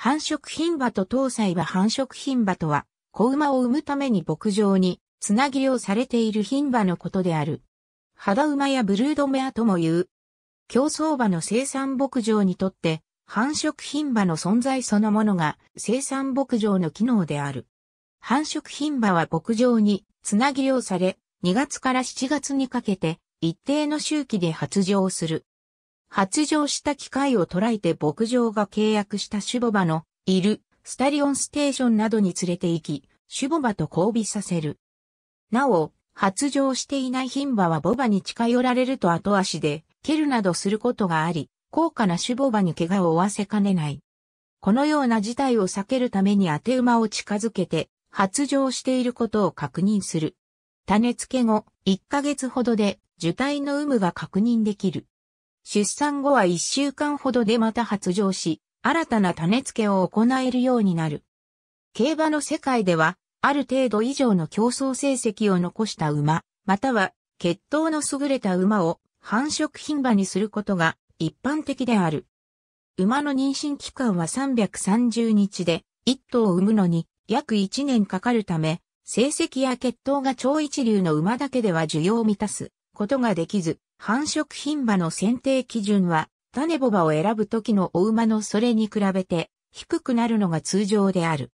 繁殖品馬と東西は繁殖品馬とは、子馬を産むために牧場に、つなぎをされている品馬のことである。肌馬やブルードメアとも言う。競争馬の生産牧場にとって、繁殖品馬の存在そのものが生産牧場の機能である。繁殖品馬は牧場につなぎをされ、2月から7月にかけて一定の周期で発情する。発情した機械を捉えて牧場が契約したシュボバのいるスタリオンステーションなどに連れて行き、シュボバと交尾させる。なお、発情していない牝馬はボバに近寄られると後足で蹴るなどすることがあり、高価なシュボバに怪我を負わせかねない。このような事態を避けるために当て馬を近づけて発情していることを確認する。種付け後、1ヶ月ほどで受胎の有無が確認できる。出産後は1週間ほどでまた発情し、新たな種付けを行えるようになる。競馬の世界では、ある程度以上の競争成績を残した馬、または血統の優れた馬を繁殖牝馬にすることが一般的である。馬の妊娠期間は330日で、1頭を産むのに約1年かかるため、成績や血統が超一流の馬だけでは需要を満たすことができず、繁殖牝馬の選定基準は、種ボバを選ぶ時のお馬のそれに比べて低くなるのが通常である。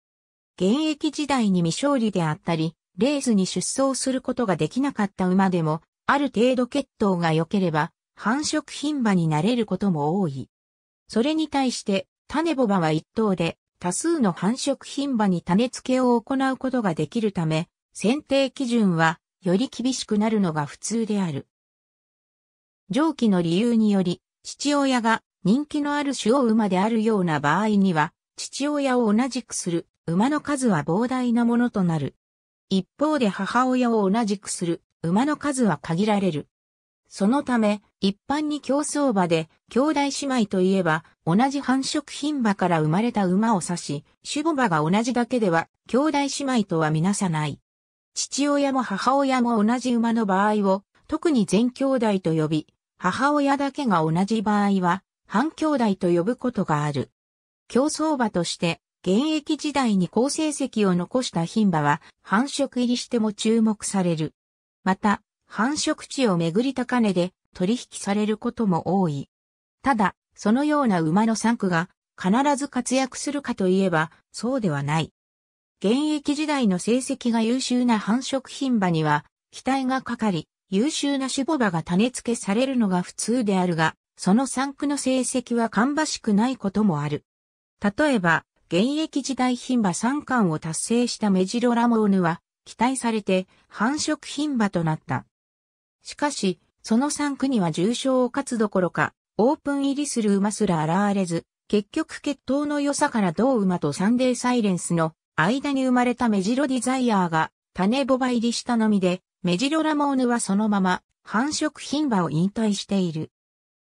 現役時代に未勝利であったり、レースに出走することができなかった馬でも、ある程度血統が良ければ、繁殖牝馬になれることも多い。それに対して、種ボバは一頭で、多数の繁殖牝馬に種付けを行うことができるため、選定基準はより厳しくなるのが普通である。上記の理由により、父親が人気のある種を馬であるような場合には、父親を同じくする馬の数は膨大なものとなる。一方で母親を同じくする馬の数は限られる。そのため、一般に競走馬で、兄弟姉妹といえば、同じ繁殖牝馬から生まれた馬を指し、種母馬が同じだけでは、兄弟姉妹とはみなさない。父親も母親も同じ馬の場合を、特に全兄弟と呼び、母親だけが同じ場合は、半兄弟と呼ぶことがある。競争馬として、現役時代に好成績を残した牝馬は、繁殖入りしても注目される。また、繁殖地をめぐり高値で取引されることも多い。ただ、そのような馬の産区が必ず活躍するかといえば、そうではない。現役時代の成績が優秀な繁殖牝馬には、期待がかかり、優秀な種母馬が種付けされるのが普通であるが、その産区の成績は芳しくないこともある。例えば、現役時代牝馬3冠を達成したメジロラモーヌは、期待されて繁殖牝馬となった。しかし、その3区には重賞を勝つどころか、オープン入りする馬すら現れず、結局決闘の良さから同馬とサンデーサイレンスの間に生まれたメジロディザイアーが種ボバ入りしたのみで、メジロラモーヌはそのまま繁殖牝馬を引退している。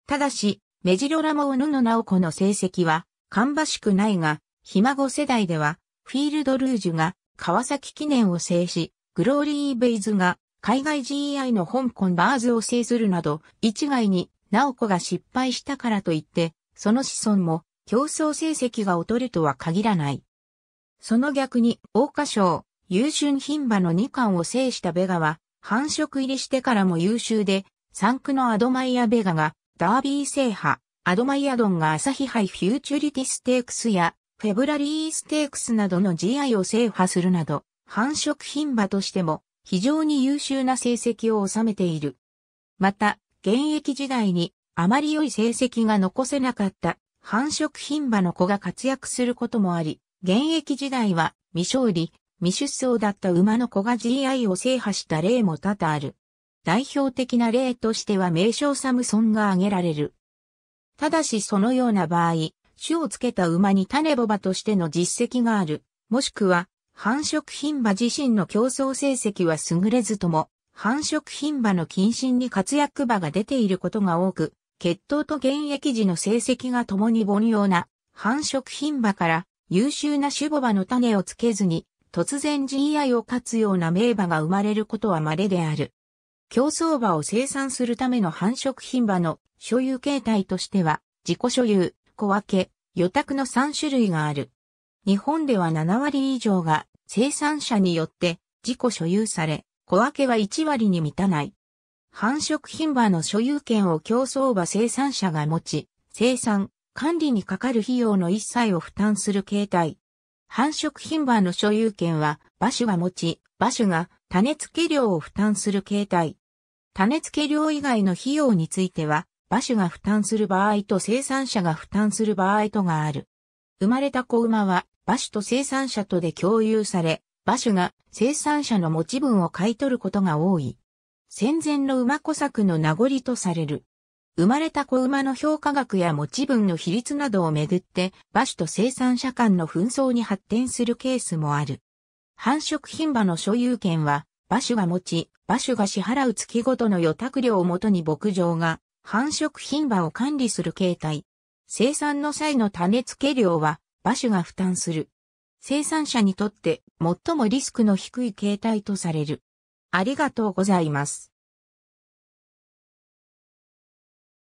ただし、メジロラモーヌの直子の成績は、芳しくないが、ひ孫世代では、フィールドルージュが川崎記念を制し、グローリーベイズが海外 GEI の香港バーズを制するなど、一概に直子が失敗したからといって、その子孫も競争成績が劣るとは限らない。その逆に、大花賞、優春品馬の2冠を制したベガは、繁殖入りしてからも優秀で、3区のアドマイア・ベガが、ダービー制覇、アドマイアドンが朝日杯フューチュリティステークスや、フェブラリーステークスなどの GI を制覇するなど、繁殖品馬としても、非常に優秀な成績を収めている。また、現役時代に、あまり良い成績が残せなかった、繁殖品馬の子が活躍することもあり、現役時代は未勝利、未出走だった馬の子が GI を制覇した例も多々ある。代表的な例としては名称サムソンが挙げられる。ただしそのような場合、種をつけた馬に種ボバとしての実績がある、もしくは繁殖牝馬自身の競争成績は優れずとも、繁殖牝馬の近親に活躍馬が出ていることが多く、血統と現役時の成績が共に凡庸な繁殖牝馬から優秀な守護馬の種をつけずに、突然 GI を勝つような名馬が生まれることは稀である。競争馬を生産するための繁殖品馬の所有形態としては、自己所有、小分け、予託の3種類がある。日本では7割以上が生産者によって自己所有され、小分けは1割に満たない。繁殖品馬の所有権を競争馬生産者が持ち、生産、管理にかかる費用の一切を負担する形態。繁殖品場の所有権は、馬種が持ち、馬種が種付け料を負担する形態。種付け料以外の費用については、馬種が負担する場合と生産者が負担する場合とがある。生まれた子馬は、馬種と生産者とで共有され、馬種が生産者の持ち分を買い取ることが多い。戦前の馬小作の名残とされる。生まれた子馬の評価額や持ち分の比率などをめぐって、馬種と生産者間の紛争に発展するケースもある。繁殖牝馬の所有権は、馬種が持ち、馬種が支払う月ごとの予託料をもとに牧場が、繁殖牝馬を管理する形態。生産の際の種付け料は、馬種が負担する。生産者にとって最もリスクの低い形態とされる。ありがとうございます。